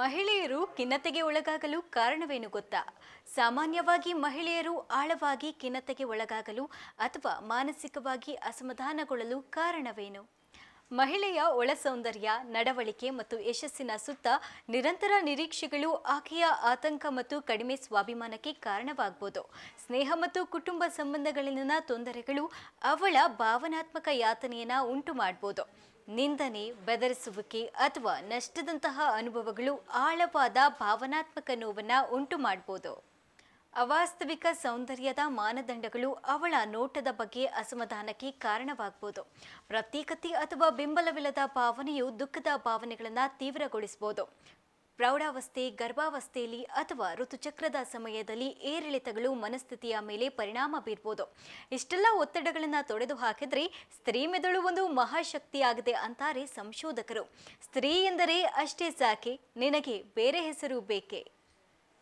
ಮಹಿಳೆಯರು ಖಿನ್ನತೆಗೆ ಒಳಗಾಗಲು ಕಾರಣವೇನು ಗೊತ್ತಾ ಸಾಮಾನ್ಯವಾಗಿ ಮಹಿಳೆಯರು ಆಳವಾಗಿ ಖಿನ್ನತೆಗೆ ಒಳಗಾಗಲು ಅಥವಾ ಮಾನಸಿಕವಾಗಿ ಅಸಮಾಧಾನಗೊಳ್ಳಲು ಕಾರಣವೇನು ಮಹಿಳೆಯ ಒಳ ಸೌಂದರ್ಯ ನಡವಳಿಕೆ ಮತ್ತು ಯಶಸ್ಸಿನ ಸುತ್ತ ನಿರಂತರ ನಿರೀಕ್ಷೆಗಳು ಆಕೆಯ ಆತಂಕ ಮತ್ತು ಕಡಿಮೆ ಸ್ವಾಭಿಮಾನಕ್ಕೆ ಕಾರಣವಾಗಬಹುದು ಸ್ನೇಹ ಮತ್ತು ಕುಟುಂಬ ಸಂಬಂಧಗಳಲ್ಲಿನ ತೊಂದರೆಗಳು ಅವಳ ಭಾವನಾತ್ಮಕ ಯಾತನೆಯನ್ನು ಉಂಟು ಮಾಡಬಹುದು ನಿಂದನೆ ಬೆದರಿಸುವಿಕೆ ಅಥವಾ ನಷ್ಟದಂತಹ ಅನುಭವಗಳು ಆಳವಾದ ಭಾವನಾತ್ಮಕ ನೋವನ್ನು ಉಂಟು ಮಾಡಬಹುದು ಅವಾಸ್ತವಿಕ ಸೌಂದರ್ಯದ ಮಾನದಂಡಗಳು ಅವಳ ನೋಟದ ಬಗ್ಗೆ ಅಸಮಾಧಾನಕ್ಕೆ ಕಾರಣವಾಗಬಹುದು ಪ್ರತ್ಯೇಕತೆ ಅಥವಾ ಬೆಂಬಲವಿಲ್ಲದ ಭಾವನೆಯು ದುಃಖದ ಭಾವನೆಗಳನ್ನು ತೀವ್ರಗೊಳಿಸಬಹುದು ಪ್ರೌಢಾವಸ್ಥೆ ಗರ್ಭಾವಸ್ಥೆಯಲ್ಲಿ ಅಥವಾ ಋತುಚಕ್ರದ ಸಮಯದಲ್ಲಿ ಏರಿಳಿತಗಳು ಮನಸ್ಥಿತಿಯ ಮೇಲೆ ಪರಿಣಾಮ ಬೀರ್ಬೋದು ಇಷ್ಟೆಲ್ಲ ಒತ್ತಡಗಳನ್ನು ತೊಡೆದು ಹಾಕಿದರೆ ಸ್ತ್ರೀ ಮೆದುಳು ಒಂದು ಮಹಾಶಕ್ತಿಯಾಗಿದೆ ಅಂತಾರೆ ಸಂಶೋಧಕರು ಸ್ತ್ರೀ ಎಂದರೆ ಅಷ್ಟೇ ಸಾಕೆ ನಿನಗೆ ಬೇರೆ ಹೆಸರು ಬೇಕೆ